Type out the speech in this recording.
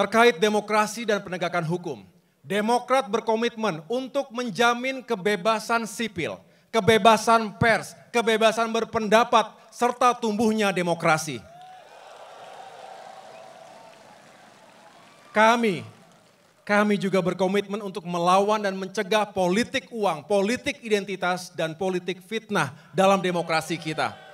terkait demokrasi dan penegakan hukum. Demokrat berkomitmen untuk menjamin kebebasan sipil, kebebasan pers, kebebasan berpendapat, serta tumbuhnya demokrasi. Kami, kami juga berkomitmen untuk melawan dan mencegah politik uang, politik identitas, dan politik fitnah dalam demokrasi kita.